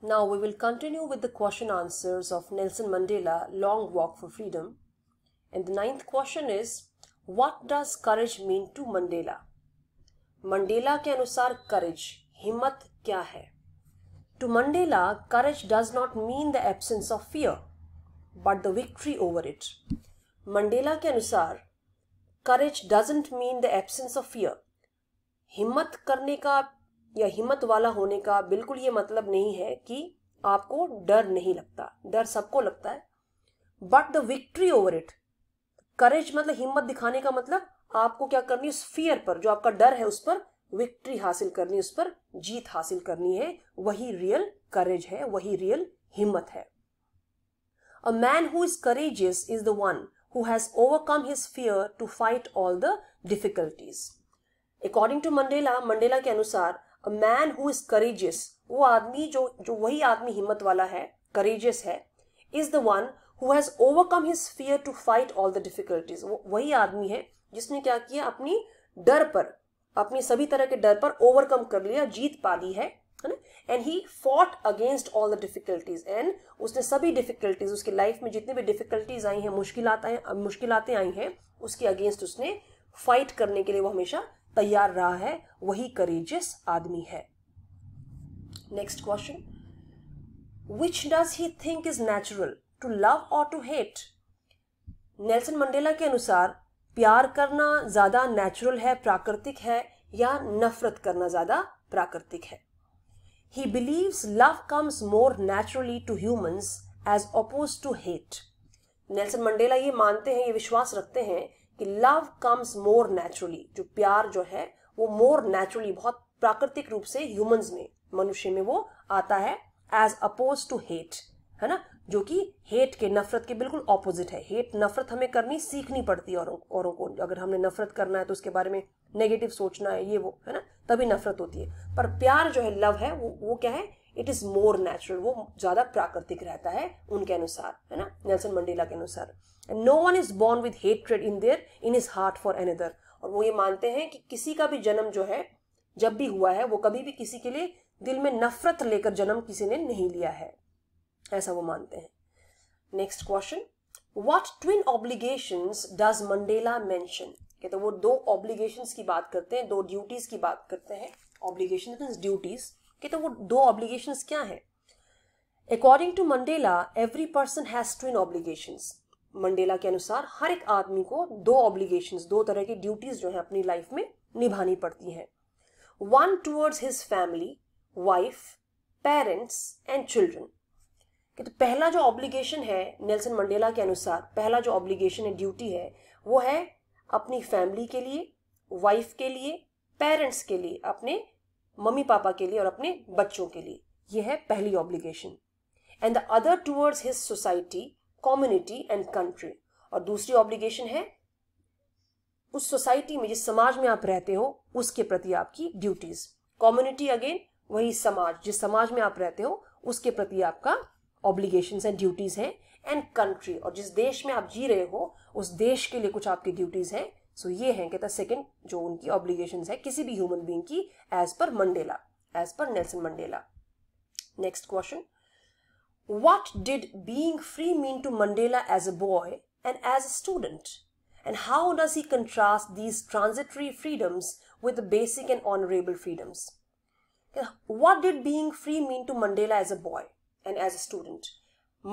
Now we will continue with the question answers of Nelson Mandela, Long Walk for Freedom. And the ninth question is, what does courage mean to Mandela? Mandela के अनुसार courage, हिम्मत क्या है? To Mandela, courage does not mean the absence of fear, but the victory over it. Mandela के अनुसार, courage doesn't mean the absence of fear. हिम्मत करने का या हिम्मत वाला होने का बिल्कुल ये मतलब नहीं है कि आपको डर नहीं लगता डर सबको लगता है but the victory over it courage मतलब हिम्मत दिखाने का मतलब आपको क्या करनी है उस फियर पर जो आपका डर है उस पर विक्ट्री हासिल करनी उस पर जीत हासिल करनी है वही रियल करेज है वही रियल हिम्मत है a man who is courageous is the one who has overcome his fear to fight all the difficulties according to Mandela Mandela के अनुसार a man who is courageous वो आदमी जो जो वही आदमी हिम्मत वाला है करेजियस है is the one who has overcome his fear to fight all the difficulties वही आदमी है जिसने क्या किया अपनी डर पर अपनी सभी तरह के डर पर ओवरकम कर लिया जीत पा ली है है ना and he fought against all the difficulties and उसने सभी डिफिकल्टीज उसकी लाइफ में जितनी भी डिफिकल्टीज आई हैं मुश्किल मुश्किलातें आई हैं उसके अगेंस्ट उसने फाइट करने के लिए वो हमेशा तैयार रहा है वही करेजियस आदमी है next question which does he think is natural to love और टू हेट नेल्सन मंडेला के अनुसार प्यार करना ज्यादा नेचुरल है प्राकृतिक है या नफरत करना ज्यादा प्राकृतिक है he believes love comes more naturally to humans as opposed to hate Nelson Mandela ये मानते हैं ये विश्वास रखते हैं कि लव कम्स मोर नेचुरली जो प्यार जो है वो मोर नेचुरली बहुत प्राकृतिक रूप से ह्यूमंस में मनुष्य में वो आता है एज अपोज टू हेट है ना जो कि हेट के नफरत के बिल्कुल ऑपोजिट है हेट नफरत हमें करनी सीखनी पड़ती है औरों औरों को अगर हमने नफरत करना है तो उसके बारे में नेगेटिव सोचना है ये वो है ना तभी नफरत होती है पर प्यार जो है लव है वो वो क्या है इट इज मोर नेचुरल वो ज्यादा प्राकृतिक रहता है उनके अनुसार है ना नेल्सन मंडेला के अनुसार no one is born with hatred in their in is heart for another और वो ये मानते हैं कि किसी का भी जन्म जो है जब भी हुआ है वो कभी भी किसी के लिए दिल में नफरत लेकर जन्म किसी ने नहीं लिया है ऐसा वो मानते हैं next question what twin obligation does Mandela mention कहते वो दो ऑब्लिगेशन की बात करते हैं दो ड्यूटीज की बात करते हैं ऑब्लिगेशन मीन्स ड्यूटीज okay, तो वो दो ऑब्लिगेशन क्या है according to Mandela every person has twin obligation Mandela के अनुसार हर एक आदमी को दो ऑब्लिगेशन दो तरह की ड्यूटीज जो है अपनी लाइफ में निभानी पड़ती हैं one towards his family wife parents and children कि तो पहला जो ऑब्लिगेशन है नेल्सन मंडेला के अनुसार पहला जो ऑब्लिगेशन है ड्यूटी है वो है अपनी फैमिली के लिए वाइफ के लिए पेरेंट्स के लिए अपने मम्मी पापा के लिए और अपने बच्चों के लिए यह है पहली obligation and the other towards his society community and country और दूसरी ऑब्लिगेशन है उस सोसाइटी में जिस समाज में आप रहते हो उसके प्रति आपकी ड्यूटीज कम्युनिटी अगेन वही समाज जिस समाज में आप रहते हो उसके प्रति आपका ऑब्लिगेशन एंड ड्यूटीज हैं एंड कंट्री और जिस देश में आप जी रहे हो उस देश के लिए कुछ आपकी ड्यूटीज हैं सो so, ये है कहता सेकंड जो उनकी ऑब्लिगेशन है किसी भी ह्यूमन बींग की as per Mandela as per Nelson Mandela next question what did being free mean to Mandela as a boy and as a student? And how does he contrast these transitory freedoms with the basic and honorable freedoms? What did being free mean to Mandela as a boy and as a student?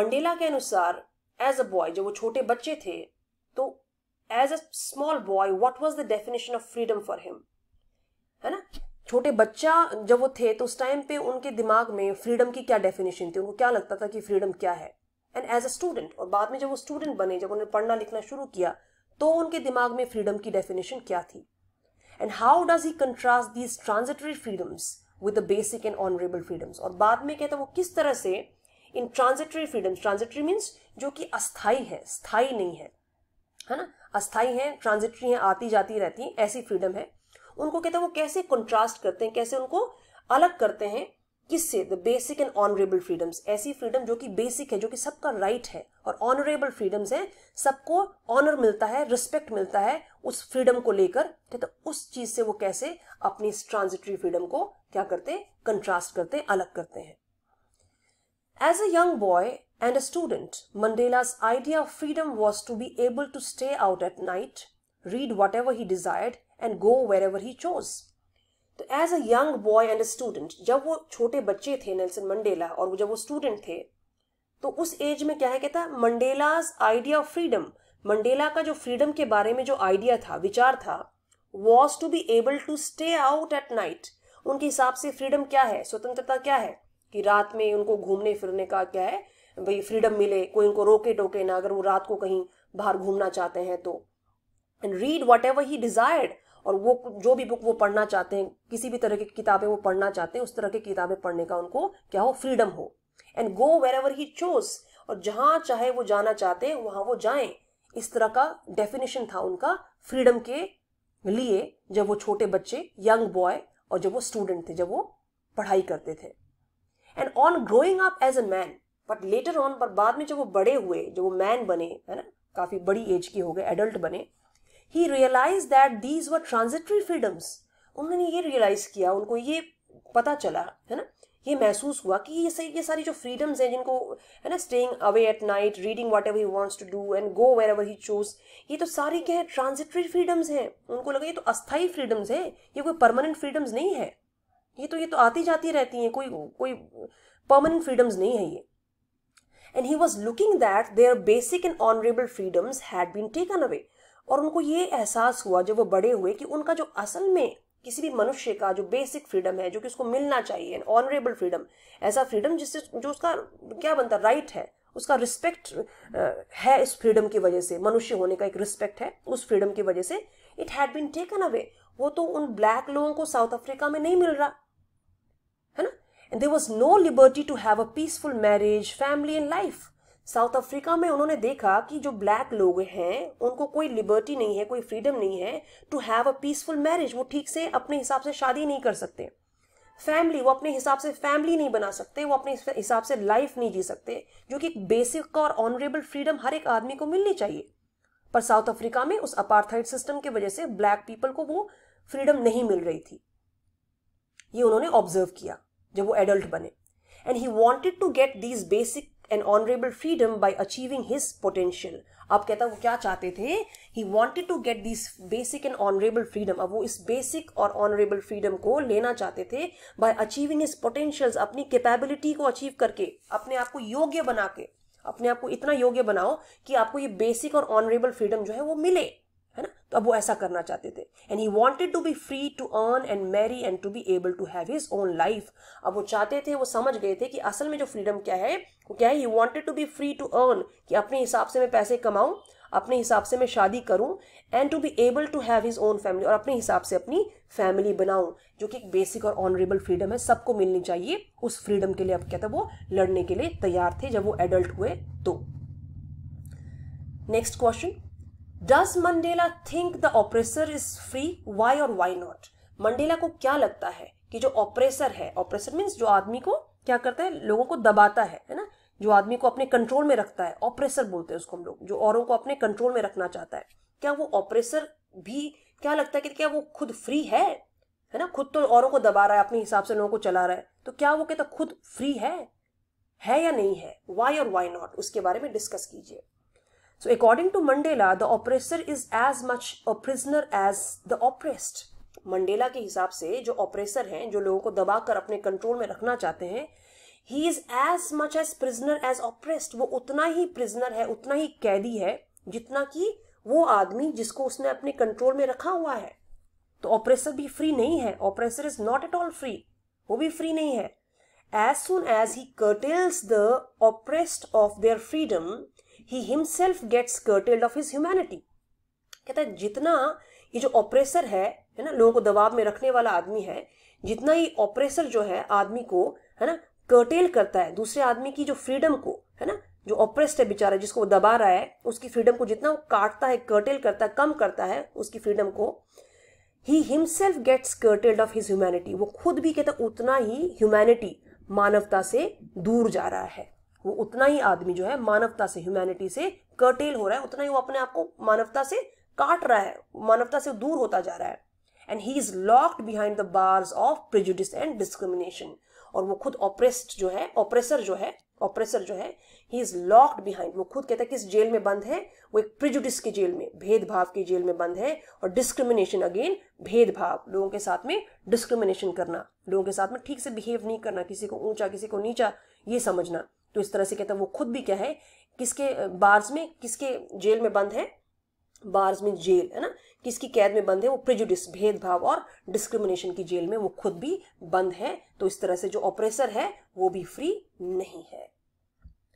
Mandela के अनुसार as a boy जब वो छोटे बच्चे थे as a small boy what was the definition of freedom for him है ना छोटे बच्चा जब वो थे तो उस टाइम पे उनके दिमाग में फ्रीडम की क्या डेफिनेशन थी उनको क्या लगता था कि फ्रीडम क्या है एंड एज अ स्टूडेंट और बाद में जब वो स्टूडेंट बने जब उन्होंने पढ़ना लिखना शुरू किया तो उनके दिमाग में फ्रीडम की डेफिनेशन क्या थी and how does he contrast these transitory freedoms with the basic and honourable freedoms और बाद में कहता वो किस तरह से इन ट्रांजिटरी फ्रीडम्स ट्रांजिटरी मीन्स जो कि अस्थाई है स्थाई नहीं है है ना अस्थाई हैं ट्रांजिटरी हैं आती जाती रहती हैं ऐसी फ्रीडम है उनको कहते हैं वो कैसे कंट्रास्ट करते हैं कैसे उनको अलग करते हैं किससे the basic and honourable freedoms ऐसी फ्रीडम जो कि बेसिक है जो कि सबका राइट है और ऑनरेबल फ्रीडम्स हैं सबको ऑनर मिलता है रिस्पेक्ट मिलता है उस फ्रीडम को लेकर कहते तो उस चीज से वो कैसे अपनी ट्रांजिटरी फ्रीडम को क्या करते हैं कंट्रास्ट करते हैं अलग करते हैं as a young boy and a student, Mandela's idea of freedom was to be able to stay out at night, read whatever he desired, and go wherever he chose. तो as a young boy and a student जब वो छोटे बच्चे थे Nelson Mandela और जब वो student थे तो उस एज में क्या है कहता Mandela's idea of freedom Mandela का जो फ्रीडम के बारे में जो आइडिया था विचार था was to be able to stay out at night उनके हिसाब से फ्रीडम क्या है स्वतंत्रता क्या है कि रात में उनको घूमने फिरने का क्या है भाई फ्रीडम मिले कोई उनको रोके टोके ना अगर वो रात को कहीं बाहर घूमना चाहते हैं तो and read whatever he desired और वो जो भी बुक वो पढ़ना चाहते हैं किसी भी तरह की किताबें वो पढ़ना चाहते हैं उस तरह की किताबें पढ़ने का उनको क्या हो फ्रीडम हो and go wherever he choose और जहाँ चाहे वो जाना चाहते हैं वहाँ वो जाएं इस तरह का डेफिनेशन था उनका फ्रीडम के लिए जब वो छोटे बच्चे यंग बॉय और जब वो स्टूडेंट थे जब वो पढ़ाई करते थे and on growing up as a man but later on पर बाद में जब वो बड़े हुए जब वो मैन बने है ना काफ़ी बड़ी एज के हो गए एडल्ट बने he realise that these were transitory freedoms उन्होंने ये रियलाइज़ किया उनको ये पता चला है ना ये महसूस हुआ कि ये सही ये सारी जो फ्रीडम्स हैं जिनको है ना staying away at night reading whatever he wants to do and go wherever he choose ये तो सारी क्या है ट्रांजिटरी फ्रीडम्स हैं उनको लगा ये तो अस्थाई फ्रीडम्स हैं ये कोई परमानेंट फ्रीडम्स नहीं है ये तो ये तो आती जाती रहती हैं कोई कोई परमानेंट फ्रीडम्स नहीं है ये and he was looking that their basic and honourable freedoms had been taken away और उनको ये एहसास हुआ जब वो बड़े हुए कि उनका जो असल में किसी भी मनुष्य का जो बेसिक फ्रीडम है जो कि उसको मिलना चाहिए ऑनरेबल फ्रीडम ऐसा फ्रीडम जिससे जो उसका क्या बनता राइट right है उसका रिस्पेक्ट है इस फ्रीडम की वजह से मनुष्य होने का एक रिस्पेक्ट है उस फ्रीडम की वजह से it had been taken away वो तो उन ब्लैक लोगों को साउथ अफ्रीका में नहीं मिल रहा है ना and there was no liberty to have a peaceful marriage family in life South Africa में उन्होंने देखा कि जो ब्लैक लोग हैं उनको कोई लिबर्टी नहीं है कोई फ्रीडम नहीं है to have a peaceful marriage वो ठीक से अपने हिसाब से शादी नहीं कर सकते फैमिली वो अपने हिसाब से फैमिली नहीं बना सकते वो अपने हिसाब से लाइफ नहीं जी सकते जो कि एक बेसिक और ऑनरेबल फ्रीडम हर एक आदमी को मिलनी चाहिए पर साउथ अफ्रीका में उस अपार्थाइड सिस्टम की वजह से ब्लैक पीपल को वो फ्रीडम नहीं मिल रही थी ये उन्होंने ऑब्जर्व किया जब वो एडल्ट बने and he wanted to get these basic and honourable freedom by achieving his potential आप कहता वो क्या चाहते थे he wanted to get this basic and honourable freedom अब वो इस बेसिक और ऑनरेबल फ्रीडम को लेना चाहते थे बाय अचीविंग हिज पोटेंशियल्स अपनी कैपेबिलिटी को अचीव करके अपने आप को योग्य बना के अपने आप को इतना योग्य बनाओ कि आपको ये बेसिक और ऑनरेबल फ्रीडम जो है वो मिले है ना तो अब वो ऐसा करना चाहते थे and he wanted to be free to earn and marry and to be able to have his own life अब वो चाहते थे वो समझ गए थे कि असल में जो फ्रीडम क्या है वो क्या है he wanted to be free to earn कि अपने हिसाब से मैं पैसे कमाऊं अपने हिसाब से मैं शादी करूं and to be able to have his own family और अपने हिसाब से अपनी फैमिली बनाऊं जो कि एक बेसिक और ऑनरेबल फ्रीडम है सबको मिलनी चाहिए उस फ्रीडम के लिए अब क्या था वो लड़ने के लिए तैयार थे जब वो एडल्ट हुए तो next question does Mandela think the oppressor is free why और वाई नॉट मंडेला को क्या लगता है कि जो ऑपरेसर है ऑपरेसर मीन्स जो आदमी को क्या करता है लोगों को दबाता है है ना जो आदमी को अपने कंट्रोल में रखता है ऑपरेसर बोलते हैं उसको हम लोग जो औरों को अपने कंट्रोल में रखना चाहता है क्या वो ऑपरेसर भी क्या लगता है कि क्या वो खुद फ्री है है ना खुद तो औरों को दबा रहा है अपने हिसाब से लोगों को चला रहा है तो क्या वो कहता खुद फ्री है है या नहीं है वाई और वाई नॉट उसके बारे में डिस्कस कीजिए So, according to Mandela, the oppressor is as much a prisoner as the oppressed. Mandela के हिसाब से जो ऑपरेसर हैं जो लोगों को दबाकर अपने कंट्रोल में रखना चाहते हैं he is as much as prisoner as oppressed वो उतना ही प्रिजनर है उतना ही कैदी है जितना कि वो आदमी जिसको उसने अपने कंट्रोल में रखा हुआ है तो ऑपरेसर भी फ्री नहीं है oppressor is not at all free वो भी फ्री नहीं है as soon as he curtails the oppressed of their freedom he himself gets curtailed of his humanity कहता है जितना ये जो ऑपरेसर है है ना लोगों को दबाव में रखने वाला आदमी है जितना ये ऑपरेसर जो है आदमी को है ना कर्टेल करता है दूसरे आदमी की जो फ्रीडम को है ना जो ऑपरेस्ट है बेचारा जिसको वो दबा रहा है उसकी फ्रीडम को जितना वो काटता है कर्टेल करता है कम करता है उसकी फ्रीडम को he himself gets curtailed of his humanity वो खुद भी कहता उतना ही ह्यूमैनिटी मानवता से दूर जा रहा है वो उतना ही आदमी जो है मानवता से ह्यूमैनिटी से कर्टेल हो रहा है उतना ही वो अपने आप को मानवता से काट रहा है मानवता से दूर होता जा रहा है and he is locked behind the bars of prejudice and discrimination और वो खुद ऑप्रेस्ड जो है ऑप्रेसर जो है ऑप्रेसर जो है ही इज लॉक्ड बिहाइंड वो खुद कहता है किस जेल में बंद है वो एक प्रिजुडिस की जेल में भेदभाव की जेल में बंद है और डिस्क्रिमिनेशन अगेन भेदभाव लोगों के साथ में डिस्क्रिमिनेशन करना लोगों के साथ में ठीक से बिहेव नहीं करना किसी को ऊंचा किसी को नीचा ये समझना तो इस तरह से कहता है वो खुद भी क्या है किसके बार्स में किसके जेल में बंद है बार्स में जेल है ना किसकी कैद में बंद है वो प्रिजुडिस भेदभाव और डिस्क्रिमिनेशन की जेल में वो खुद भी बंद है तो इस तरह से जो ऑपरेसर है वो भी फ्री नहीं है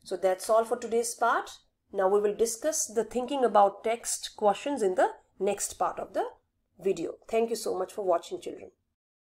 so that solve for today's part now we will discuss the thinking about text question in the next part of the video thank you so much for watching children